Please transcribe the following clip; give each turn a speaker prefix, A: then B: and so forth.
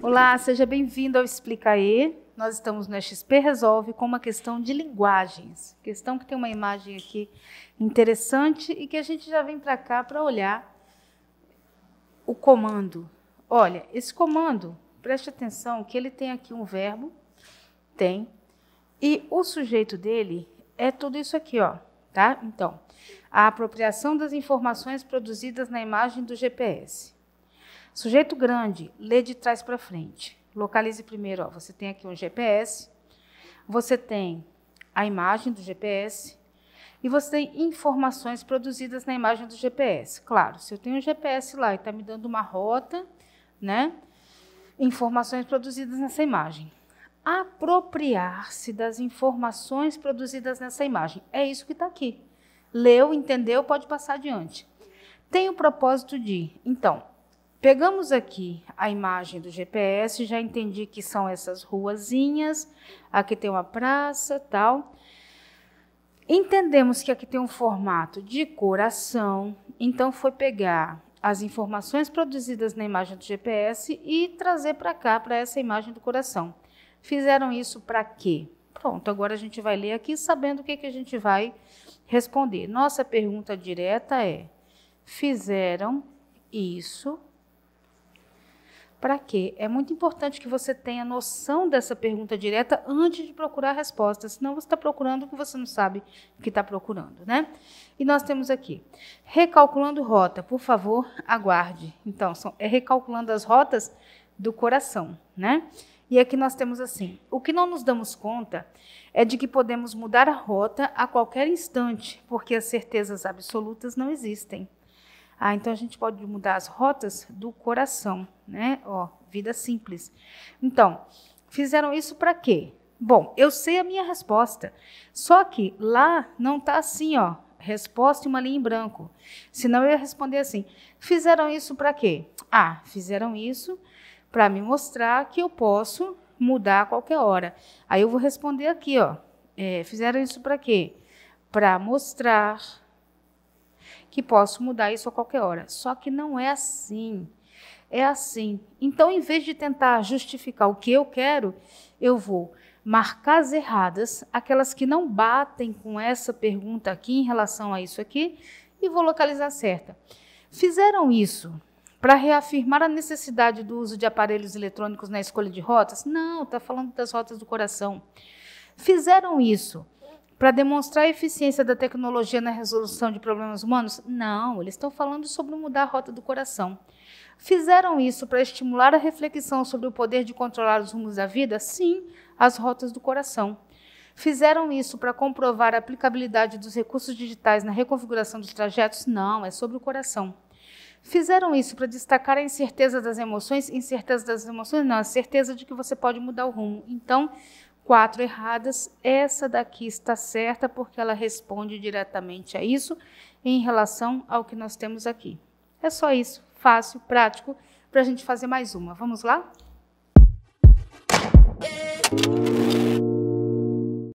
A: Olá, seja bem-vindo ao Explica E. Nós estamos no XP Resolve com uma questão de linguagens. Questão que tem uma imagem aqui interessante e que a gente já vem para cá para olhar o comando. Olha, esse comando, preste atenção que ele tem aqui um verbo, tem, e o sujeito dele é tudo isso aqui, ó tá? Então, a apropriação das informações produzidas na imagem do GPS. Sujeito grande, lê de trás para frente. Localize primeiro, ó, você tem aqui um GPS, você tem a imagem do GPS e você tem informações produzidas na imagem do GPS. Claro, se eu tenho um GPS lá e está me dando uma rota, né? Informações produzidas nessa imagem apropriar-se das informações produzidas nessa imagem. É isso que está aqui. Leu, entendeu, pode passar adiante. Tem o propósito de. Então, pegamos aqui a imagem do GPS, já entendi que são essas ruazinhas, aqui tem uma praça, tal. Entendemos que aqui tem um formato de coração, então foi pegar as informações produzidas na imagem do GPS e trazer para cá, para essa imagem do coração. Fizeram isso para quê? Pronto, agora a gente vai ler aqui sabendo o que, que a gente vai responder. Nossa pergunta direta é: fizeram isso para quê? É muito importante que você tenha noção dessa pergunta direta antes de procurar a resposta, senão você está procurando o que você não sabe que está procurando, né? E nós temos aqui, recalculando rota, por favor, aguarde. Então, são, é recalculando as rotas do coração, né? E aqui nós temos assim: o que não nos damos conta é de que podemos mudar a rota a qualquer instante, porque as certezas absolutas não existem. Ah, então a gente pode mudar as rotas do coração, né? Ó, vida simples. Então, fizeram isso para quê? Bom, eu sei a minha resposta. Só que lá não está assim, ó, resposta e uma linha em branco. Senão eu ia responder assim: fizeram isso para quê? Ah, fizeram isso para me mostrar que eu posso mudar a qualquer hora. Aí eu vou responder aqui, ó. É, fizeram isso para quê? Para mostrar que posso mudar isso a qualquer hora. Só que não é assim. É assim. Então, em vez de tentar justificar o que eu quero, eu vou marcar as erradas, aquelas que não batem com essa pergunta aqui em relação a isso aqui, e vou localizar certa. Fizeram isso para reafirmar a necessidade do uso de aparelhos eletrônicos na escolha de rotas? Não, está falando das rotas do coração. Fizeram isso para demonstrar a eficiência da tecnologia na resolução de problemas humanos? Não, eles estão falando sobre mudar a rota do coração. Fizeram isso para estimular a reflexão sobre o poder de controlar os rumos da vida? Sim, as rotas do coração. Fizeram isso para comprovar a aplicabilidade dos recursos digitais na reconfiguração dos trajetos? Não, é sobre o coração fizeram isso para destacar a incerteza das emoções, incerteza das emoções, não, a certeza de que você pode mudar o rumo. Então, quatro erradas, essa daqui está certa porque ela responde diretamente a isso em relação ao que nós temos aqui. É só isso, fácil, prático, para a gente fazer mais uma. Vamos lá? Yeah.